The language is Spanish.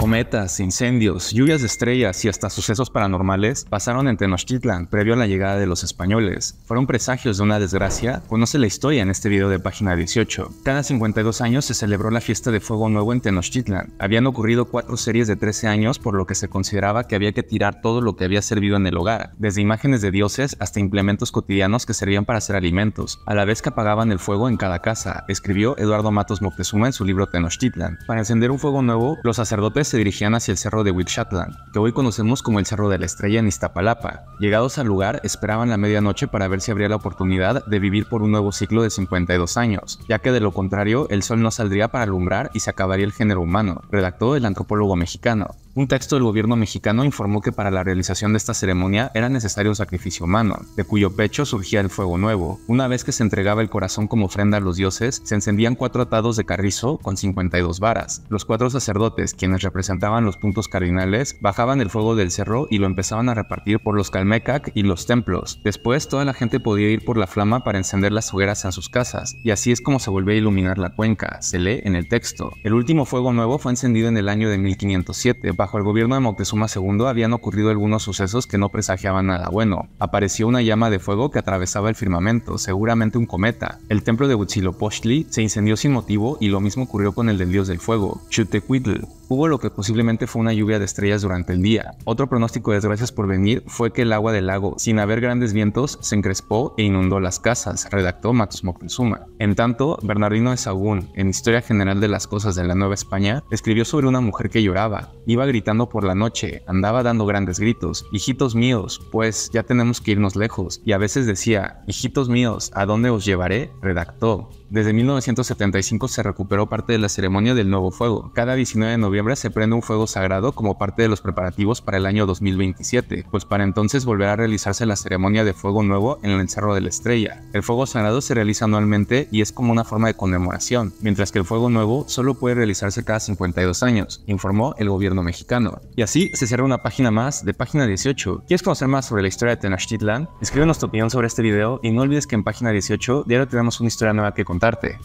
Cometas, incendios, lluvias de estrellas y hasta sucesos paranormales pasaron en Tenochtitlan previo a la llegada de los españoles. ¿Fueron presagios de una desgracia? Conoce la historia en este video de página 18. Cada 52 años se celebró la fiesta de fuego nuevo en Tenochtitlan. Habían ocurrido cuatro series de 13 años por lo que se consideraba que había que tirar todo lo que había servido en el hogar, desde imágenes de dioses hasta implementos cotidianos que servían para hacer alimentos, a la vez que apagaban el fuego en cada casa, escribió Eduardo Matos Moctezuma en su libro Tenochtitlan. Para encender un fuego nuevo, los sacerdotes se dirigían hacia el cerro de Witshatland, que hoy conocemos como el Cerro de la Estrella en Iztapalapa. Llegados al lugar, esperaban la medianoche para ver si habría la oportunidad de vivir por un nuevo ciclo de 52 años, ya que de lo contrario, el sol no saldría para alumbrar y se acabaría el género humano, redactó el antropólogo mexicano. Un texto del gobierno mexicano informó que para la realización de esta ceremonia era necesario un sacrificio humano, de cuyo pecho surgía el fuego nuevo. Una vez que se entregaba el corazón como ofrenda a los dioses, se encendían cuatro atados de carrizo con 52 varas. Los cuatro sacerdotes, quienes representaban los puntos cardinales, bajaban el fuego del cerro y lo empezaban a repartir por los calmecac y los templos. Después, toda la gente podía ir por la flama para encender las hogueras en sus casas, y así es como se volvió a iluminar la cuenca, se lee en el texto. El último fuego nuevo fue encendido en el año de 1507 bajo bajo el gobierno de Moctezuma II habían ocurrido algunos sucesos que no presagiaban nada bueno. Apareció una llama de fuego que atravesaba el firmamento, seguramente un cometa. El templo de Huitzilopochtli se incendió sin motivo y lo mismo ocurrió con el del dios del fuego, Chutecuitl. Hubo lo que posiblemente fue una lluvia de estrellas durante el día. Otro pronóstico de desgracias por venir fue que el agua del lago, sin haber grandes vientos, se encrespó e inundó las casas, redactó Max Moctezuma. En tanto, Bernardino de Sahagún, en Historia General de las Cosas de la Nueva España, escribió sobre una mujer que lloraba. Iba gritando por la noche, andaba dando grandes gritos, hijitos míos, pues ya tenemos que irnos lejos, y a veces decía, hijitos míos, ¿a dónde os llevaré? redactó. Desde 1975 se recuperó parte de la ceremonia del nuevo fuego. Cada 19 de noviembre se prende un fuego sagrado como parte de los preparativos para el año 2027, pues para entonces volverá a realizarse la ceremonia de fuego nuevo en el encerro de la Estrella. El fuego sagrado se realiza anualmente y es como una forma de conmemoración, mientras que el fuego nuevo solo puede realizarse cada 52 años, informó el gobierno mexicano. Y así se cierra una página más de página 18. ¿Quieres conocer más sobre la historia de Tenochtitlan? Escríbenos tu opinión sobre este video y no olvides que en página 18 diario tenemos una historia nueva que contar preguntarte,